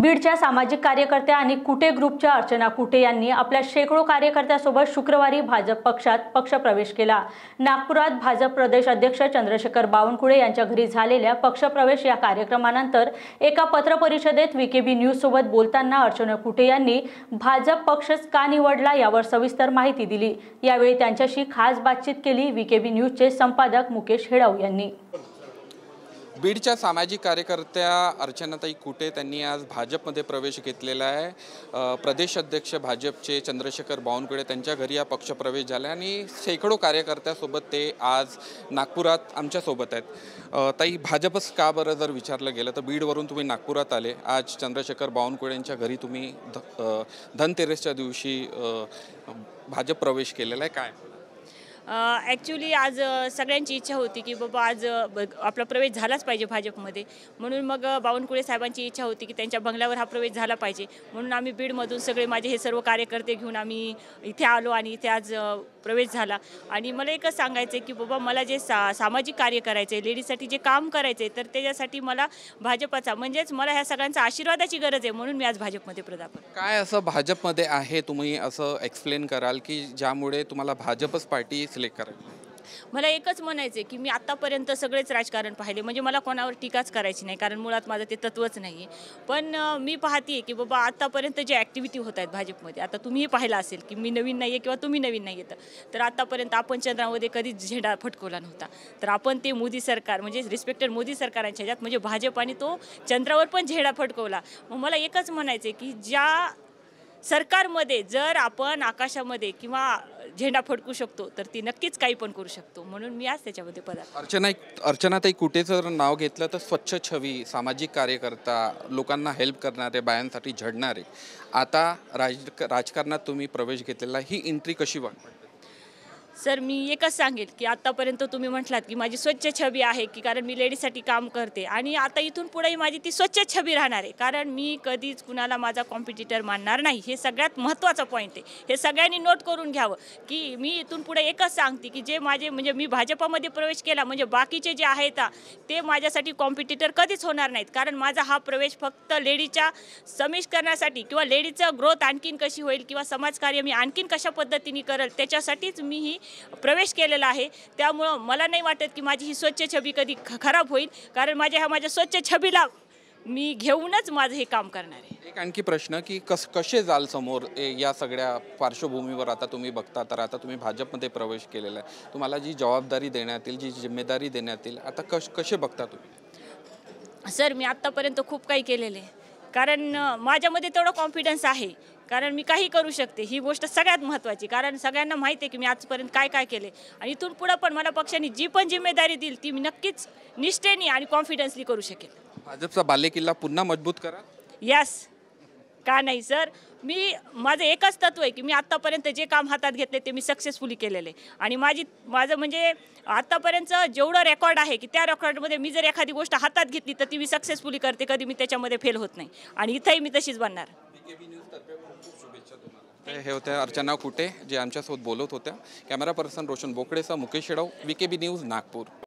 बीडच्या सामाजिक कार्यकर्त्या आणि कुटे ग्रुपच्या अर्चना कुटे यांनी आपल्या शेकडो कार्यकर्त्यासोबत शुक्रवारी भाजप पक्षात पक्षप्रवेश केला नागपुरात भाजप प्रदेश अध्यक्ष चंद्रशेखर बावनकुळे यांच्या घरी झालेल्या पक्षप्रवेश या कार्यक्रमानंतर एका पत्रपरिषदेत व्हीकेबी न्यूज सोबत बोलताना अर्चना कुटे यांनी भाजप पक्षच का निवडला यावर सविस्तर माहिती दिली यावेळी त्यांच्याशी खास बातचीत केली व्हीकेबी न्यूजचे संपादक मुकेश हेडाऊ यांनी बीडच्या सामाजिक कार्यकर्त्या अर्चनाताई कुटे त्यांनी आज भाजपमध्ये प्रवेश घेतलेला आहे प्रदेश अध्यक्ष भाजपचे चंद्रशेखर बावनकुळे त्यांच्या घरी हा पक्षप्रवेश झाला आहे आणि शेकडो कार्यकर्त्यासोबत ते आज नागपुरात आमच्यासोबत आहेत ताई भाजपच का बरं जर विचारलं गेलं तर बीडवरून तुम्ही नागपुरात आले आज चंद्रशेखर बावनकुळे यांच्या घरी तुम्ही ध धनतेरसच्या दिवशी भाजप प्रवेश केलेला आहे काय ॲक्च्युली आज सगळ्यांची इच्छा होती की बाबा आज आपला प्रवेश झालाच पाहिजे भाजपमध्ये म्हणून मग बावनकुळे साहेबांची इच्छा होती की त्यांच्या बंगल्यावर हा प्रवेश झाला पाहिजे म्हणून आम्ही बीडमधून सगळे माझे हे सर्व कार्यकर्ते घेऊन आम्ही इथे आलो आणि इथे आज प्रवेश झाला आणि मला एकच सांगायचं आहे की बाबा मला जे सा सामाजिक कार्य करायचं आहे लेडीजसाठी जे काम करायचं आहे तर त्याच्यासाठी मला भाजपाचा म्हणजेच मला ह्या सगळ्यांचा आशीर्वादाची गरज आहे म्हणून मी आज भाजपमध्ये प्रदापन काय असं भाजपमध्ये आहे तुम्ही असं एक्सप्लेन कराल की ज्यामुळे तुम्हाला भाजपच पार्टी सिलेक्ट करायला मला एकच म्हणायचं की मी आत्तापर्यंत सगळेच राजकारण पाहिले म्हणजे मला कोणावर टीकाच करायची नाही कारण मुळात माझं ते तत्वच नाही आहे पण मी पाहते की बाबा आतापर्यंत जे ॲक्टिव्हिटी होत आहेत भाजपमध्ये आता तुम्हीही पाहिला असेल की मी नवीन नाही आहे किंवा तुम्ही नवीन नाही येतं तर आत्तापर्यंत आपण चंद्रामध्ये कधीच झेंडा फटकवला नव्हता तर आपण ते मोदी सरकार म्हणजे रिस्पेक्टेड मोदी सरकारांच्या ह्याच्यात म्हणजे भाजपाने तो चंद्रावर पण झेंडा फटकवला मग मला एकच म्हणायचं की ज्या सरकारमध्ये जर आपण आकाशामध्ये किंवा झेंडा फडकू शकतो तर ती नक्कीच काही पण करू शकतो म्हणून मी आज त्याच्यामध्ये पदार्थ अर्चना अर्चनाताई कुठे जर नाव घेतलं तर स्वच्छ छवी सामाजिक कार्यकर्ता लोकांना हेल्प करणारे बायांसाठी झडणारे आता राज राजकारणात तुम्ही प्रवेश घेतलेला ही एंट्री कशी वाटते सर मी एकच सांगेल की आत्तापर्यंत तुम्ही म्हटलात की माझी स्वच्छ छबी आहे की कारण मी लेडीजसाठी काम करते आणि आता इथून पुढेही माझी ती स्वच्छ छबी राहणार आहे कारण मी कधीच कुणाला माझा कॉम्पिटिटर मानणार नाही हे सगळ्यात महत्त्वाचं पॉईंट आहे हे सगळ्यांनी नोट करून घ्यावं की मी इथून पुढे एकच सांगते की जे माझे म्हणजे मी भाजपामध्ये प्रवेश केला म्हणजे बाकीचे जे आहेत ते माझ्यासाठी कॉम्पिटिटर कधीच होणार नाहीत कारण माझा हा प्रवेश फक्त लेडीजच्या करण्यासाठी किंवा लेडीजचा ग्रोथ आणखीन कशी होईल किंवा समाजकार्य मी आणखीन कशा पद्धतीने करेल त्याच्यासाठीच मी ही प्रवेश केलेला आहे त्यामुळं मला नाही वाटत की माझी ही स्वच्छ छबी कधी खराब होईल कारण माझ्या ह्या माझ्या स्वच्छ छबीला मी घेऊनच माझं हे काम करणार आहे एक आणखी प्रश्न की कस कसे जाल समोर या सगळ्या पार्श्वभूमीवर आता तुम्ही बघता तर आता तुम्ही भाजपमध्ये प्रवेश केलेला आहे तुम्हाला जी जबाबदारी देण्यात येईल जी जिम्मेदारी देण्यात येईल आता कश कसे बघता तुम्ही सर मी आत्तापर्यंत खूप काही केलेले कारण माझ्यामध्ये तेवढा कॉन्फिडन्स आहे कारण मी काही करू शकते ही गोष्ट सगळ्यात महत्त्वाची कारण सगळ्यांना माहिती आहे की मी आजपर्यंत काय काय केले आणि इथून पुढं पण मला पक्षाने जी पण जिम्मेदारी दिली ती मी नक्कीच निष्ठेने आणि कॉन्फिडन्सली करू शकेल भाजपचा किल्ला पुन्हा मजबूत करा यस का नाही सर मी माझं एकच तत्व आहे की मी आत्तापर्यंत जे काम हातात घेतले ते मी सक्सेसफुली केलेले आणि माझी माझं म्हणजे आत्तापर्यंत जेवढं रेकॉर्ड आहे की त्या रेकॉर्डमध्ये मी जर एखादी गोष्ट हातात घेतली तर ती मी सक्सेसफुली करते कधी मी त्याच्यामध्ये फेल होत नाही आणि इथंही मी तशीच बनणार हे होत्या अर्चना कुटे जे आमच्यासोबत बोलत होत्या कॅमेरा पर्सन रोशन बोकडेसह Mukesh Shedav V K B news Nagpur